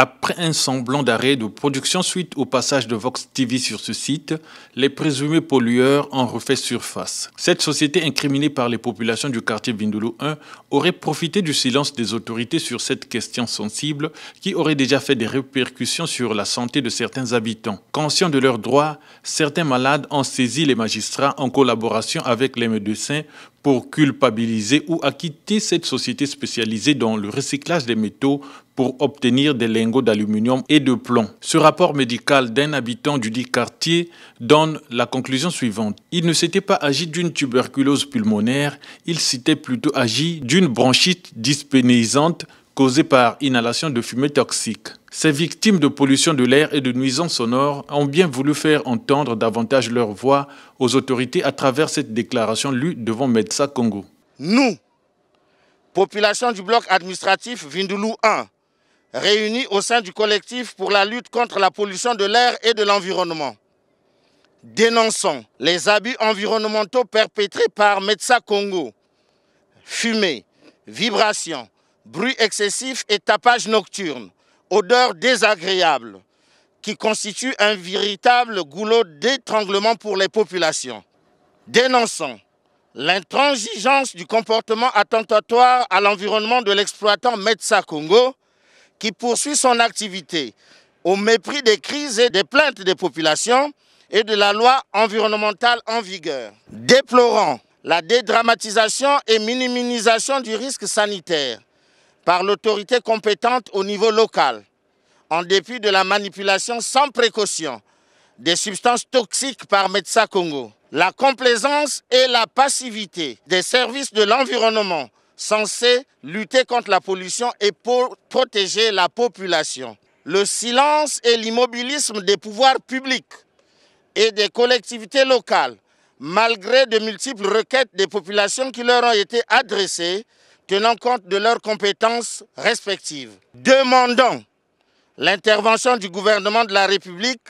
Après un semblant d'arrêt de production suite au passage de Vox TV sur ce site, les présumés pollueurs ont refait surface. Cette société incriminée par les populations du quartier Bindoulou 1 aurait profité du silence des autorités sur cette question sensible qui aurait déjà fait des répercussions sur la santé de certains habitants. Conscients de leurs droits, certains malades ont saisi les magistrats en collaboration avec les médecins pour culpabiliser ou acquitter cette société spécialisée dans le recyclage des métaux pour obtenir des lingots d'aluminium et de plomb. Ce rapport médical d'un habitant du dit quartier donne la conclusion suivante. Il ne s'était pas agi d'une tuberculose pulmonaire, il s'était plutôt agi d'une bronchite dyspénéisante Causées par inhalation de fumée toxique. Ces victimes de pollution de l'air et de nuisances sonores ont bien voulu faire entendre davantage leur voix aux autorités à travers cette déclaration lue devant Metsa Congo. Nous, population du bloc administratif Vindoulou 1, réunis au sein du collectif pour la lutte contre la pollution de l'air et de l'environnement, dénonçons les abus environnementaux perpétrés par Metsa Congo. Fumée, vibrations, bruit excessif et tapage nocturne, odeur désagréable, qui constitue un véritable goulot d'étranglement pour les populations. Dénonçons l'intransigeance du comportement attentatoire à l'environnement de l'exploitant Metsa Congo, qui poursuit son activité au mépris des crises et des plaintes des populations et de la loi environnementale en vigueur. Déplorant la dédramatisation et minimisation du risque sanitaire par l'autorité compétente au niveau local, en dépit de la manipulation sans précaution des substances toxiques par Metsa Congo. La complaisance et la passivité des services de l'environnement censés lutter contre la pollution et protéger la population. Le silence et l'immobilisme des pouvoirs publics et des collectivités locales, malgré de multiples requêtes des populations qui leur ont été adressées, tenant compte de leurs compétences respectives. Demandant l'intervention du gouvernement de la République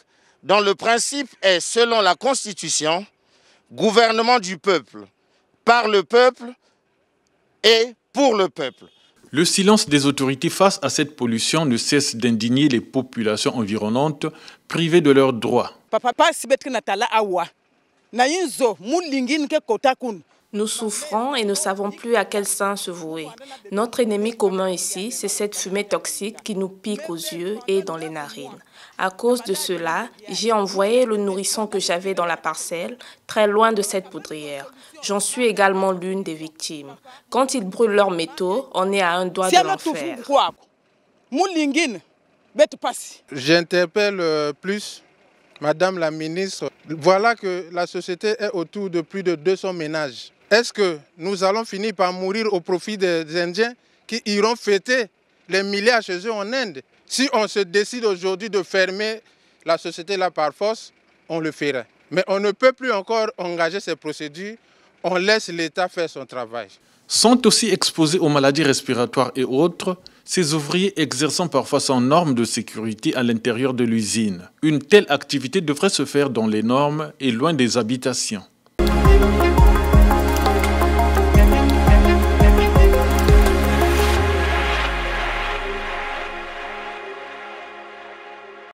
dont le principe est, selon la Constitution, gouvernement du peuple, par le peuple et pour le peuple. Le silence des autorités face à cette pollution ne cesse d'indigner les populations environnantes privées de leurs droits. Papa, nous souffrons et ne savons plus à quel sens se vouer. Notre ennemi commun ici, c'est cette fumée toxique qui nous pique aux yeux et dans les narines. À cause de cela, j'ai envoyé le nourrisson que j'avais dans la parcelle très loin de cette poudrière. J'en suis également l'une des victimes. Quand ils brûlent leurs métaux, on est à un doigt de l'enfer. J'interpelle euh, plus Madame la ministre, voilà que la société est autour de plus de 200 ménages. Est-ce que nous allons finir par mourir au profit des Indiens qui iront fêter les à chez eux en Inde Si on se décide aujourd'hui de fermer la société là par force, on le fera. Mais on ne peut plus encore engager ces procédures. On laisse l'État faire son travail. Sont aussi exposés aux maladies respiratoires et autres ces ouvriers exerçant parfois sans normes de sécurité à l'intérieur de l'usine. Une telle activité devrait se faire dans les normes et loin des habitations.